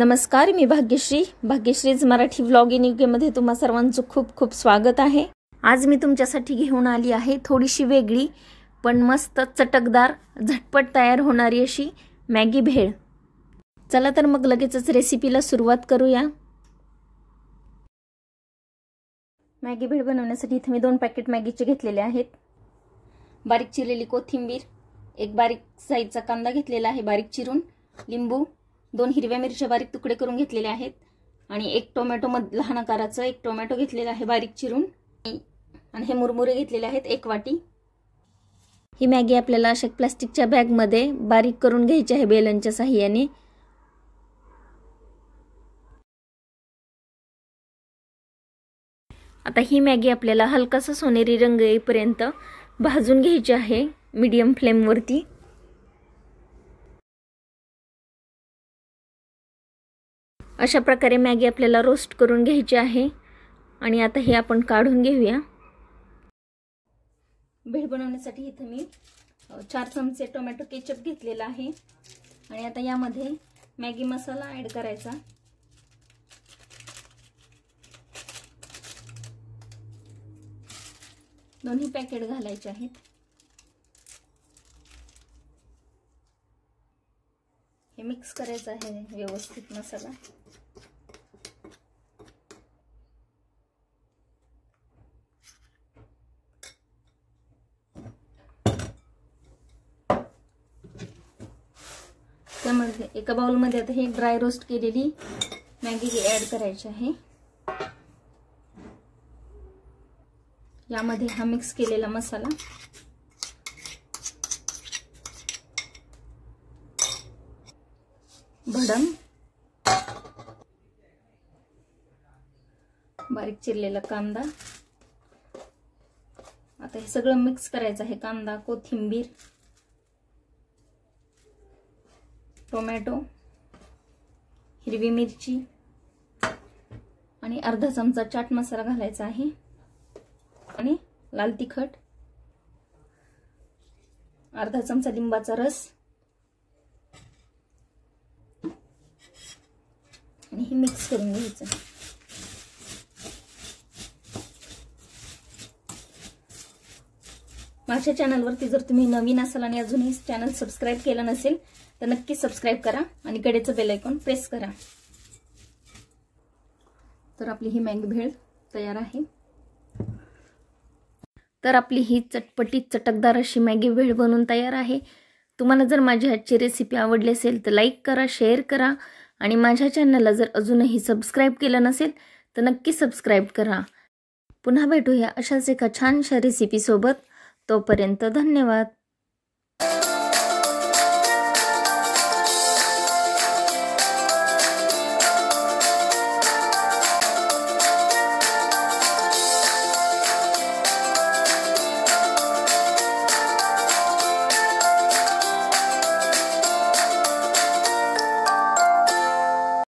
नमस्कार मी भाग्यश्री भाग्यश्रीज मराठी व्लॉग इन तुम्हा सर्वांचं खूप खूप स्वागत आहे आज मी तुमच्यासाठी घेऊन आली आहे थोडीशी वेगळी पण मस्त चटकदार झटपट तयार होणारी अशी मॅगी भेळ चला तर मग लगेचच रेसिपीला सुरुवात करूया मॅगी भेळ बनवण्यासाठी इथे मी दोन पॅकेट मॅगीचे घेतलेले आहेत बारीक चिरलेली कोथिंबीर एक बारीक साईजचा कांदा घेतलेला आहे बारीक चिरून लिंबू दोन हिरव्या मिरच्या बारीक तुकडे करून घेतलेले आहेत आणि एक टोमॅटो मध लहान आकाराचं एक टोमॅटो घेतलेला आहे बारीक चिरून आणि हे मुरमुरे घेतलेले आहेत एक वाटी ही मॅगी आपल्याला अशा प्लास्टिकच्या बॅगमध्ये बारीक करून घ्यायची आहे बेलनच्या साह्याने आता ही मॅगी आपल्याला हलकासा सोनेरी रंग येईपर्यंत भाजून घ्यायची आहे मीडियम फ्लेमवरती अशा प्रकारे मॅगी आपल्याला रोस्ट करून घ्यायची आहे आणि आता हे आपण काढून घेऊया भेळ बनवण्यासाठी इथं मी चार चमचे टोमॅटो केचप घेतलेला आहे आणि आता यामध्ये मॅगी मसाला ॲड करायचा दोन्ही पॅकेट घालायचे आहेत हे मिक्स करायचं आहे व्यवस्थित मसाला त्यामध्ये एका बाउलमध्ये आता हे ड्राय रोस्ट केलेली मॅगी ऍड करायची आहे यामध्ये हा मिक्स केलेला मसाला भडंग बारीक चिरलेला कांदा आता हे सगळं मिक्स करायचं आहे कांदा कोथिंबीर टोमॅटो हिरवी मिरची आणि अर्धा चमचा चाट मसाला घालायचा आहे आणि लाल तिखट अर्धा चमचा लिंबाचा रस हे मिक्स करून घ्यायचं माझ्या चॅनलवरती जर तुम्ही नवीन असाल आणि अजूनही चॅनल सबस्क्राईब केलं नसेल तर नक्की सबस्क्राईब करा आणि कडेचं बेल आयकॉन प्रेस करा तर आपली ही मॅगी भेळ तयार आहे तर आपली ही चटपटीत चटकदार अशी मॅगी भेळ बनून तयार आहे तुम्हाला जर माझी आजची रेसिपी आवडली असेल तर लाईक करा शेअर करा आणि माझ्या चॅनलला जर अजूनही सबस्क्राईब केलं नसेल तर नक्की सबस्क्राईब करा पुन्हा भेटूया अशाच एका छानशा रेसिपीसोबत तोपर्यंत धन्यवाद